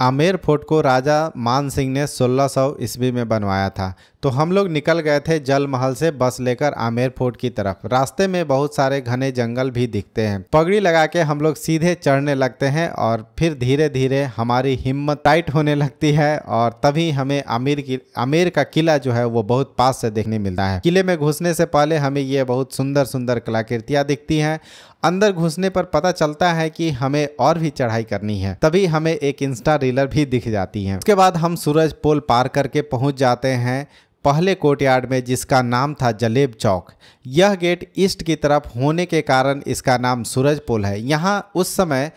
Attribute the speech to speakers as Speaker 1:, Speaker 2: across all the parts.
Speaker 1: Amer fort को राजा मान सिंह ने 1600 सौ ईस्वी में बनवाया था तो हम लोग निकल गए थे जल महल से बस लेकर आमेर फोर्ट की तरफ रास्ते में बहुत सारे घने जंगल भी दिखते हैं पगड़ी लगा के हम लोग सीधे चढ़ने लगते हैं और फिर धीरे धीरे हमारी हिम्मत टाइट होने लगती है और तभी हमें आमिर की आमेर का किला जो है वो बहुत पास से देखने मिलता है किले में घुसने से पहले हमें ये बहुत सुंदर सुंदर कलाकृतियाँ दिखती हैं अंदर घुसने पर पता चलता है कि हमें और भी चढ़ाई करनी है तभी हमें एक इंस्टा रीलर भी दिख जाती है उसके बाद हम सूरज पुल पार करके पहुंच जाते हैं पहले कोर्टयार्ड में जिसका नाम था जलेब चौक यह गेट ईस्ट की तरफ होने के कारण इसका नाम सूरज पुल है यहाँ उस समय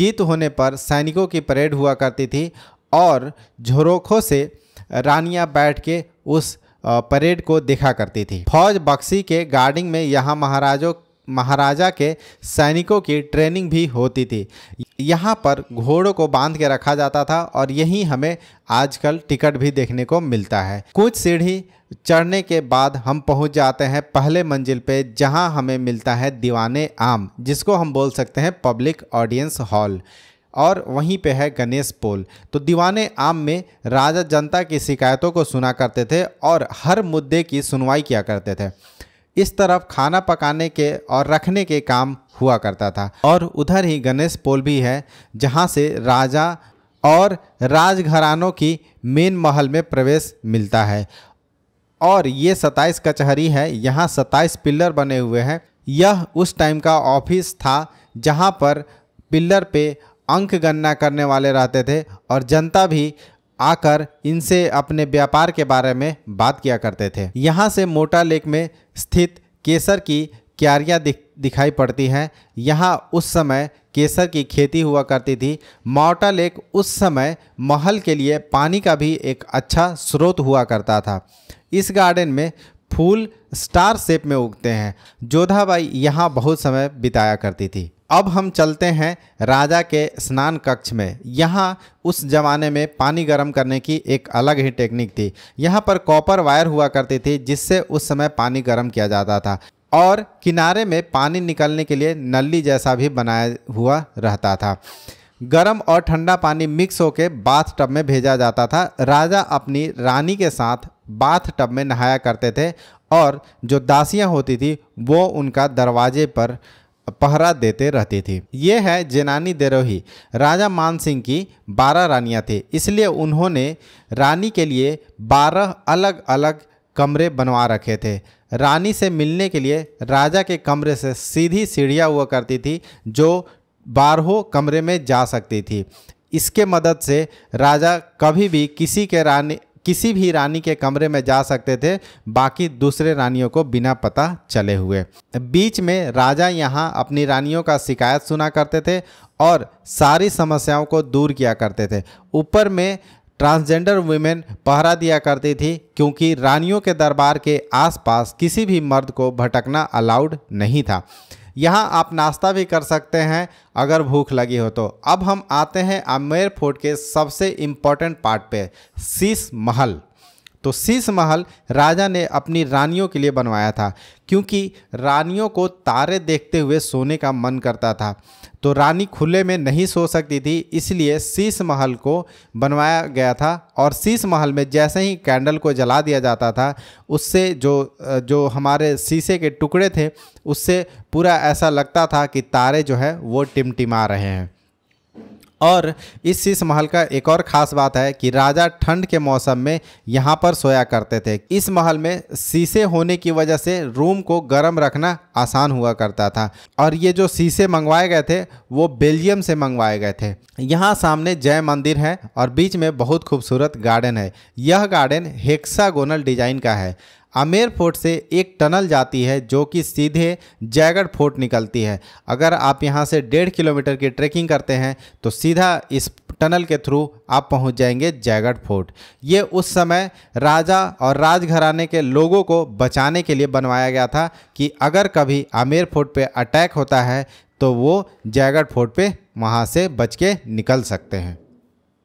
Speaker 1: जीत होने पर सैनिकों की परेड हुआ करती थी और झोरोखों से रानियाँ बैठ के उस परेड को देखा करती थी फौज बक्सी के गार्डिंग में यहाँ महाराजों महाराजा के सैनिकों की ट्रेनिंग भी होती थी यहाँ पर घोड़ों को बांध के रखा जाता था और यही हमें आजकल टिकट भी देखने को मिलता है कुछ सीढ़ी चढ़ने के बाद हम पहुंच जाते हैं पहले मंजिल पे जहां हमें मिलता है दीवाने आम जिसको हम बोल सकते हैं पब्लिक ऑडियंस हॉल और वहीं पे है गणेश पोल तो दीवाने आम में राजा जनता की शिकायतों को सुना करते थे और हर मुद्दे की सुनवाई किया करते थे इस तरफ खाना पकाने के और रखने के काम हुआ करता था और उधर ही गणेश पोल भी है जहाँ से राजा और राजघरानों की मेन महल में प्रवेश मिलता है और ये सत्ताईस कचहरी है यहाँ सताइस पिल्लर बने हुए हैं यह उस टाइम का ऑफिस था जहाँ पर पिल्लर पे अंक गणना करने वाले रहते थे और जनता भी आकर इनसे अपने व्यापार के बारे में बात किया करते थे यहाँ से मोटा लेक में स्थित केसर की क्यारियाँ दिख दिखाई पड़ती हैं यहाँ उस समय केसर की खेती हुआ करती थी मोटा लेक उस समय महल के लिए पानी का भी एक अच्छा स्रोत हुआ करता था इस गार्डन में फूल स्टार शेप में उगते हैं जोधाबाई यहाँ बहुत समय बिताया करती थी अब हम चलते हैं राजा के स्नान कक्ष में यहाँ उस ज़माने में पानी गर्म करने की एक अलग ही टेक्निक थी यहाँ पर कॉपर वायर हुआ करती थी जिससे उस समय पानी गर्म किया जाता था और किनारे में पानी निकलने के लिए नली जैसा भी बनाया हुआ रहता था गर्म और ठंडा पानी मिक्स होकर बाथ टब में भेजा जाता था राजा अपनी रानी के साथ बाथ टब में नहाया करते थे और जो दासियां होती थी वो उनका दरवाजे पर पहरा देते रहती थी ये है जेनानी देरोही राजा मानसिंह की बारह रानियाँ थी इसलिए उन्होंने रानी के लिए बारह अलग अलग कमरे बनवा रखे थे रानी से मिलने के लिए राजा के कमरे से सीधी सीढ़ियाँ हुआ करती थी जो बारहों कमरे में जा सकती थी इसके मदद से राजा कभी भी किसी के रानी किसी भी रानी के कमरे में जा सकते थे बाकी दूसरे रानियों को बिना पता चले हुए बीच में राजा यहाँ अपनी रानियों का शिकायत सुना करते थे और सारी समस्याओं को दूर किया करते थे ऊपर में ट्रांसजेंडर वुमेन पहरा दिया करती थी क्योंकि रानियों के दरबार के आसपास किसी भी मर्द को भटकना अलाउड नहीं था यहाँ आप नाश्ता भी कर सकते हैं अगर भूख लगी हो तो अब हम आते हैं आमेर फोर्ट के सबसे इम्पॉर्टेंट पार्ट पे शीश महल तो शीश महल राजा ने अपनी रानियों के लिए बनवाया था क्योंकि रानियों को तारे देखते हुए सोने का मन करता था तो रानी खुले में नहीं सो सकती थी इसलिए शीश महल को बनवाया गया था और शीश महल में जैसे ही कैंडल को जला दिया जाता था उससे जो जो हमारे शीशे के टुकड़े थे उससे पूरा ऐसा लगता था कि तारे जो है वो टिमटिमा रहे हैं और इस शीश महल का एक और ख़ास बात है कि राजा ठंड के मौसम में यहाँ पर सोया करते थे इस महल में शीशे होने की वजह से रूम को गर्म रखना आसान हुआ करता था और ये जो शीशे मंगवाए गए थे वो बेल्जियम से मंगवाए गए थे यहाँ सामने जय मंदिर है और बीच में बहुत खूबसूरत गार्डन है यह गार्डन हेक्सागोनल डिजाइन का है आमेर फोर्ट से एक टनल जाती है जो कि सीधे जयगढ़ फोर्ट निकलती है अगर आप यहाँ से डेढ़ किलोमीटर की ट्रैकिंग करते हैं तो सीधा इस टनल के थ्रू आप पहुंच जाएंगे जयगढ़ फोर्ट ये उस समय राजा और राजघराने के लोगों को बचाने के लिए बनवाया गया था कि अगर कभी आमेर फोर्ट पर अटैक होता है तो वो जयगढ़ फोर्ट पर वहाँ से बच के निकल सकते हैं